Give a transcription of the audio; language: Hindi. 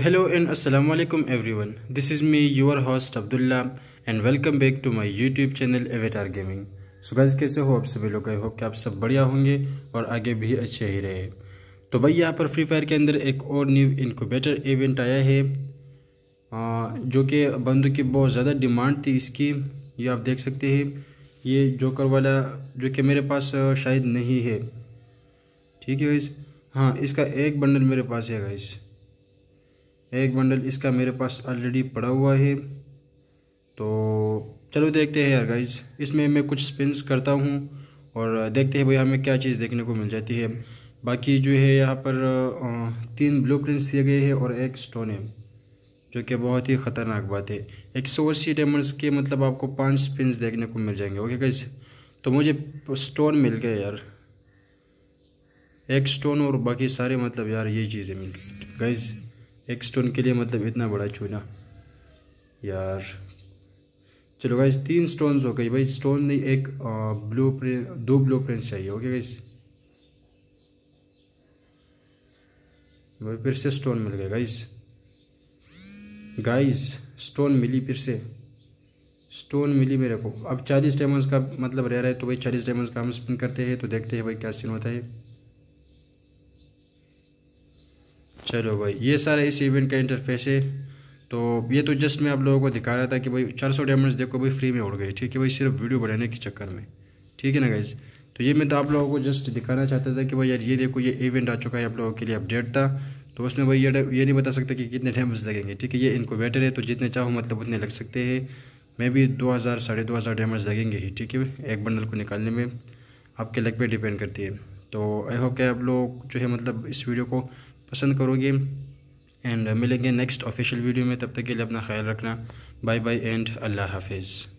हेलो एंड असलम everyone this is me me host Abdullah and welcome back to my YouTube channel एवेट आर गेमिंग सो guys कैसे हो आप सभी लोग आई होप कि आप सब बढ़िया होंगे और आगे भी अच्छे ही रहे तो भाई यहाँ पर फ्री फायर के अंदर एक और न्यू इनकोबेटर इवेंट आया है जो कि बंदों की बहुत ज़्यादा डिमांड थी इसकी ये आप देख सकते हैं ये जोकर वाला जो कि मेरे पास शायद नहीं है ठीक है गाइस हाँ इसका एक बंडल मेरे पास है गाइस एक बंडल इसका मेरे पास ऑलरेडी पड़ा हुआ है तो चलो देखते हैं यार गाइज इसमें मैं कुछ स्पिन्स करता हूँ और देखते हैं भाई हमें क्या चीज़ देखने को मिल जाती है बाकी जो है यहाँ पर तीन ब्लू प्रिंट्स दिए गए हैं और एक स्टोन है जो कि बहुत ही ख़तरनाक बात है एक सौ अस्सी डायमंड्स के मतलब आपको पांच स्पिन देखने को मिल जाएंगे ओके गाइज तो मुझे स्टोन मिल गए यार एक स्टोन और बाकी सारे मतलब यार ये चीज़ें मिल गई गाइज़ एक स्टोन के लिए मतलब इतना बड़ा चूना यार चलो गाइस तीन स्टोन्स हो गई भाई स्टोन नहीं एक ब्लू प्रिंट दो ब्लू प्रिंट्स चाहिए ओके गाइस फिर से स्टोन मिल गया गाइस गाइस स्टोन मिली फिर से स्टोन मिली मेरे को अब चालीस डायमंड्स का मतलब रह रहा है तो भाई चालीस डायमंड्स का हम स्पिन करते हैं तो देखते हैं भाई क्या सीन होता है चलो भाई ये सारा इस इवेंट का इंटरफेस है तो ये तो जस्ट मैं आप लोगों को दिखा रहा था कि भाई 400 सौ डायमंड्स देखो भाई फ्री में उड़ गए ठीक है भाई सिर्फ वीडियो बनाने के चक्कर में ठीक है ना गाइज़ तो ये मैं तो आप लोगों को जस्ट दिखाना चाहता था कि भाई यार ये देखो ये इवेंट आ चुका है आप लोगों के लिए अपडेट था तो उसमें भाई ये ये नहीं बता सकता कि कितने डायमंड्स लगेंगे ठीक है ये इनको बेटर है तो जितने चाहो मतलब उतने लग सकते हैं मे भी दो हज़ार साढ़े दो हज़ार डायमंड्स लगेंगे ही ठीक है एक बंडल को निकालने में आपके लग पे डिपेंड करती है तो आई होप के आप लोग जो है मतलब इस वीडियो को पसंद करोगे एंड uh, मिलेंगे नेक्स्ट ऑफिशियल वीडियो में तब तक के लिए अपना ख्याल रखना बाय बाय एंड अल्लाह हाफिज़